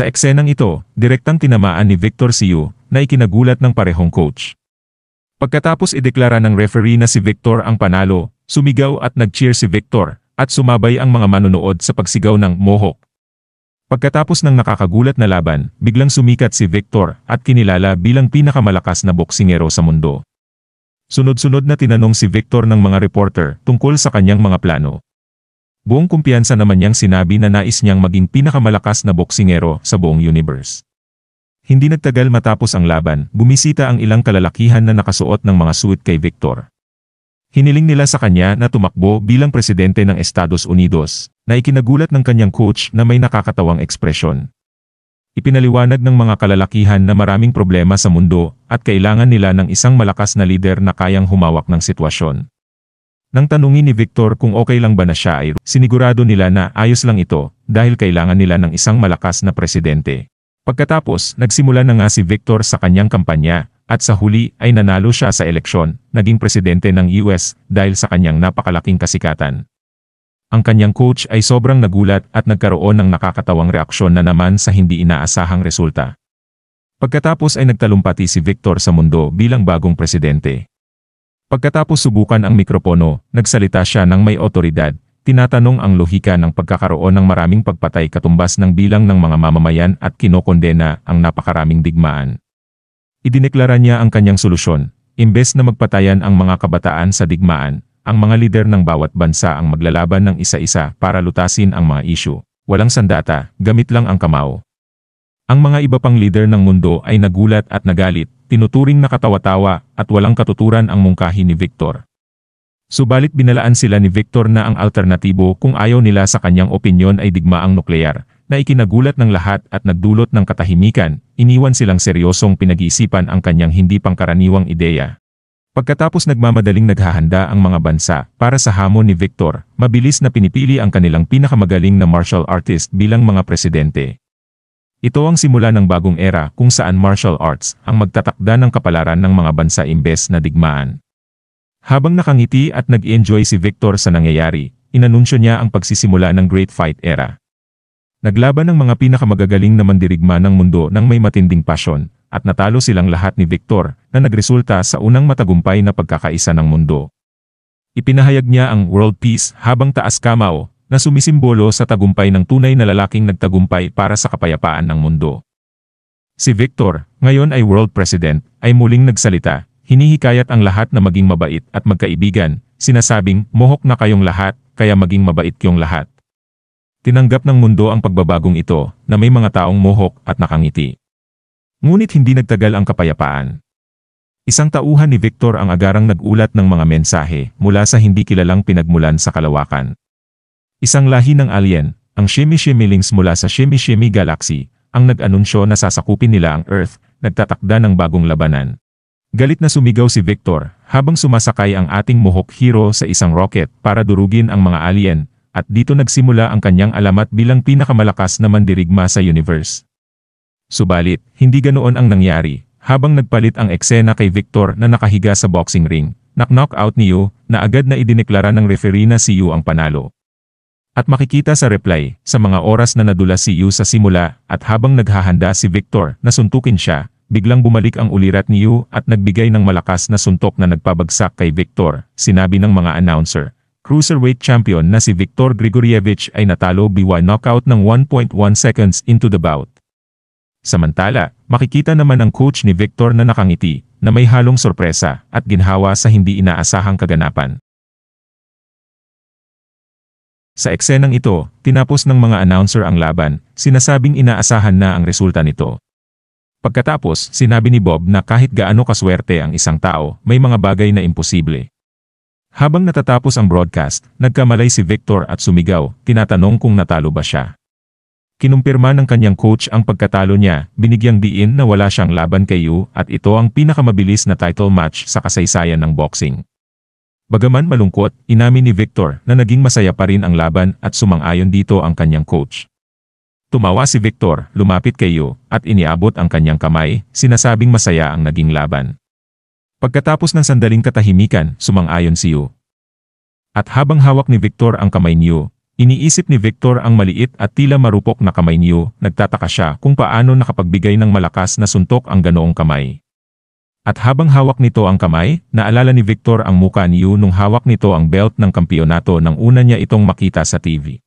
Sa eksenang ito, direktang tinamaan ni Victor Siu, na ikinagulat ng parehong coach. Pagkatapos ideklara ng referee na si Victor ang panalo, sumigaw at nag-cheer si Victor, at sumabay ang mga manonood sa pagsigaw ng Mohawk. Pagkatapos ng nakakagulat na laban, biglang sumikat si Victor at kinilala bilang pinakamalakas na boksingero sa mundo. Sunod-sunod na tinanong si Victor ng mga reporter tungkol sa kanyang mga plano. Buong kumpiyansa naman niyang sinabi na nais niyang maging pinakamalakas na boksingero sa buong universe. Hindi nagtagal matapos ang laban, bumisita ang ilang kalalakihan na nakasuot ng mga suit kay Victor. Hiniling nila sa kanya na tumakbo bilang presidente ng Estados Unidos, na ikinagulat ng kanyang coach na may nakakatawang ekspresyon. Ipinaliwanag ng mga kalalakihan na maraming problema sa mundo at kailangan nila ng isang malakas na lider na kayang humawak ng sitwasyon. Nang tanungin ni Victor kung okay lang ba na siya ay sinigurado nila na ayos lang ito dahil kailangan nila ng isang malakas na presidente. Pagkatapos, nagsimula na nga si Victor sa kanyang kampanya at sa huli ay nanalo siya sa eleksyon, naging presidente ng US dahil sa kanyang napakalaking kasikatan. Ang kanyang coach ay sobrang nagulat at nagkaroon ng nakakatawang reaksyon na naman sa hindi inaasahang resulta. Pagkatapos ay nagtalumpati si Victor sa mundo bilang bagong presidente. Pagkatapos subukan ang mikropono, nagsalita siya ng may otoridad, tinatanong ang lohika ng pagkakaroon ng maraming pagpatay katumbas ng bilang ng mga mamamayan at kinokondena ang napakaraming digmaan. Idineklara niya ang kanyang solusyon, imbes na magpatayan ang mga kabataan sa digmaan, ang mga lider ng bawat bansa ang maglalaban ng isa-isa para lutasin ang mga isyu. Walang sandata, gamit lang ang kamao. Ang mga iba pang leader ng mundo ay nagulat at nagalit, tinuturing na katawa-tawa at walang katuturan ang mungkahi ni Victor. Subalit binalaan sila ni Victor na ang alternatibo kung ayaw nila sa kanyang opinyon ay digmaang nuklear, na ikinagulat ng lahat at nagdulot ng katahimikan, iniwan silang seryosong pinag-iisipan ang kanyang hindi pangkaraniwang ideya. Pagkatapos nagmamadaling naghahanda ang mga bansa para sa hamon ni Victor, mabilis na pinipili ang kanilang pinakamagaling na martial artist bilang mga presidente. Ito ang simula ng bagong era kung saan martial arts ang magtatakda ng kapalaran ng mga bansa imbes na digmaan. Habang nakangiti at nag-enjoy si Victor sa nangyayari, inanunsyo niya ang pagsisimula ng Great Fight Era. Naglaban ang mga pinakamagagaling na mandirigma ng mundo ng may matinding pasyon, at natalo silang lahat ni Victor na nagresulta sa unang matagumpay na pagkakaisa ng mundo. Ipinahayag niya ang world peace habang taas kamao na sumisimbolo sa tagumpay ng tunay na lalaking nagtagumpay para sa kapayapaan ng mundo. Si Victor, ngayon ay world president, ay muling nagsalita, hinihikayat ang lahat na maging mabait at magkaibigan, sinasabing mohok na kayong lahat, kaya maging mabait kayong lahat. Tinanggap ng mundo ang pagbabagong ito, na may mga taong mohok at nakangiti. Ngunit hindi nagtagal ang kapayapaan. Isang tauhan ni Victor ang agarang nagulat ng mga mensahe mula sa hindi kilalang pinagmulan sa kalawakan. Isang lahi ng alien, ang shemi shimmylings mula sa Shemi-Shemi Galaxy, ang nag-anunsyo na sasakupin nila ang Earth, nagtatakda ng bagong labanan. Galit na sumigaw si Victor habang sumasakay ang ating muhok hero sa isang rocket para durugin ang mga alien at dito nagsimula ang kanyang alamat bilang pinakamalakas na mandirigma sa universe. Subalit, hindi ganoon ang nangyari habang nagpalit ang eksena kay Victor na nakahiga sa boxing ring. knock knockout ni Yu na agad na idineklara ng referee na si Yu ang panalo. At makikita sa reply, sa mga oras na nadula si Yu sa simula, at habang naghahanda si Victor na suntukin siya, biglang bumalik ang ulirat ni Yu at nagbigay ng malakas na suntok na nagpabagsak kay Victor, sinabi ng mga announcer. Cruiserweight champion na si Victor Grigorievich ay natalo biwa knockout ng 1.1 seconds into the bout. Samantala, makikita naman ang coach ni Victor na nakangiti, na may halong sorpresa at ginhawa sa hindi inaasahang kaganapan. Sa eksenang ito, tinapos ng mga announcer ang laban, sinasabing inaasahan na ang resulta nito. Pagkatapos, sinabi ni Bob na kahit gaano kaswerte ang isang tao, may mga bagay na imposible. Habang natatapos ang broadcast, nagkamalay si Victor at sumigaw, tinatanong kung natalo ba siya. Kinumpirma ng kanyang coach ang pagkatalo niya, binigyang diin na wala siyang laban kay Yu at ito ang pinakamabilis na title match sa kasaysayan ng boxing. Bagaman malungkot, inamin ni Victor na naging masaya pa rin ang laban at sumang-ayon dito ang kanyang coach. Tumawa si Victor, lumapit kay Yu, at iniabot ang kanyang kamay, sinasabing masaya ang naging laban. Pagkatapos ng sandaling katahimikan, sumang-ayon si Yu. At habang hawak ni Victor ang kamay ni Yu, Iniisip ni Victor ang maliit at tila marupok na kamay niyo, nagtataka siya kung paano nakapagbigay ng malakas na suntok ang ganoong kamay. At habang hawak nito ang kamay, naalala ni Victor ang muka ni Yu nung hawak nito ang belt ng kampiyonato nang una niya itong makita sa TV.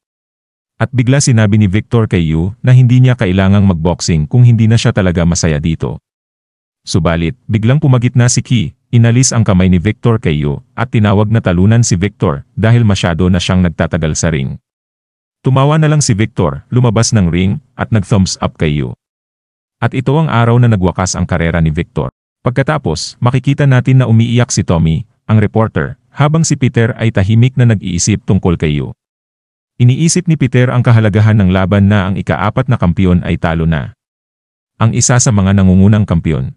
At bigla sinabi ni Victor kay Yu na hindi niya kailangang magboxing kung hindi na siya talaga masaya dito. Subalit, biglang pumagit na si Ki, inalis ang kamay ni Victor kay Yu at tinawag na talunan si Victor dahil masyado na siyang nagtatagal sa ring. Tumawa na lang si Victor, lumabas ng ring at nag-thumbs up kay Yu. At ito ang araw na nagwakas ang karera ni Victor. Pagkatapos, makikita natin na umiiyak si Tommy, ang reporter, habang si Peter ay tahimik na nag-iisip tungkol kay Yu. Iniisip ni Peter ang kahalagahan ng laban na ang ikaapat na kampiyon ay talo na. Ang isa sa mga nangungunang kampiyon.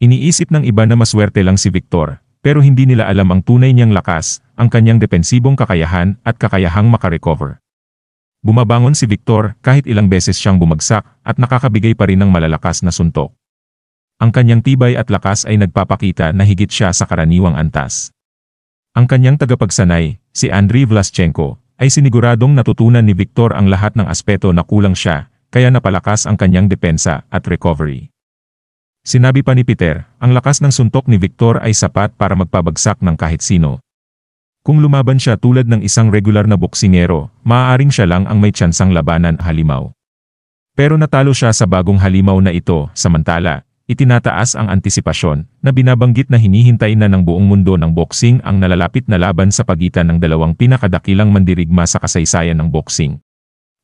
Iniisip ng iba na maswerte lang si Victor, pero hindi nila alam ang tunay niyang lakas, ang kanyang depensibong kakayahan at kakayahang makarecover. Bumabangon si Victor kahit ilang beses siyang bumagsak at nakakabigay pa rin ng malalakas na suntok. Ang kanyang tibay at lakas ay nagpapakita na higit siya sa karaniwang antas. Ang kanyang tagapagsanay, si Andriy Vlaschenko, ay siniguradong natutunan ni Victor ang lahat ng aspeto na kulang siya, kaya napalakas ang kanyang depensa at recovery. Sinabi pa ni Peter, ang lakas ng suntok ni Victor ay sapat para magpabagsak ng kahit sino. Kung lumaban siya tulad ng isang regular na boksingero, maaaring siya lang ang may tsansang labanan halimaw. Pero natalo siya sa bagong halimaw na ito, samantala, itinataas ang antisipasyon na binabanggit na hinihintay na ng buong mundo ng boxing ang nalalapit na laban sa pagitan ng dalawang pinakadakilang mandirigma sa kasaysayan ng boxing.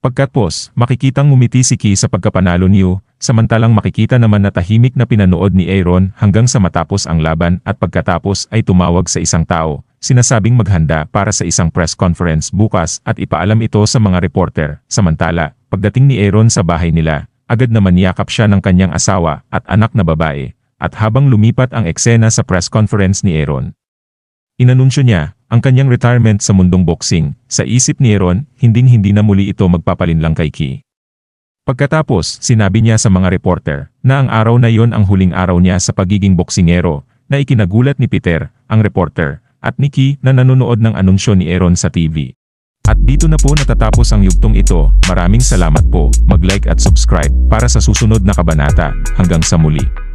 Pagkatpos, makikitang ngumiti si Ki sa pagkapanalo niyo, samantalang makikita naman na tahimik na pinanood ni Aaron hanggang sa matapos ang laban at pagkatapos ay tumawag sa isang tao, sinasabing maghanda para sa isang press conference bukas at ipaalam ito sa mga reporter. Samantala, pagdating ni Aaron sa bahay nila, agad naman yakap siya ng kanyang asawa at anak na babae, at habang lumipat ang eksena sa press conference ni Aaron. Inanunsyo niya, ang kanyang retirement sa mundong boxing, sa isip ni Aaron, hinding-hindi na muli ito magpapalinlang kay Ki. Pagkatapos, sinabi niya sa mga reporter, na ang araw na yon ang huling araw niya sa pagiging boksingero, na ikinagulat ni Peter, ang reporter, at ni Ki na nanonood ng anunsyo ni Aaron sa TV. At dito na po natatapos ang yugtong ito, maraming salamat po, mag-like at subscribe, para sa susunod na kabanata, hanggang sa muli.